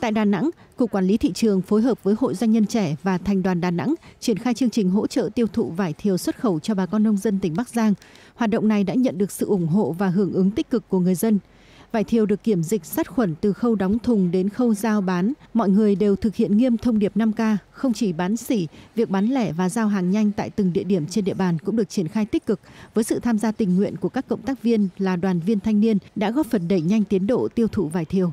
tại đà nẵng cục quản lý thị trường phối hợp với hội doanh nhân trẻ và thành đoàn đà nẵng triển khai chương trình hỗ trợ tiêu thụ vải thiều xuất khẩu cho bà con nông dân tỉnh bắc giang hoạt động này đã nhận được sự ủng hộ và hưởng ứng tích cực của người dân vải thiều được kiểm dịch sát khuẩn từ khâu đóng thùng đến khâu giao bán mọi người đều thực hiện nghiêm thông điệp 5 k không chỉ bán sỉ, việc bán lẻ và giao hàng nhanh tại từng địa điểm trên địa bàn cũng được triển khai tích cực với sự tham gia tình nguyện của các cộng tác viên là đoàn viên thanh niên đã góp phần đẩy nhanh tiến độ tiêu thụ vải thiều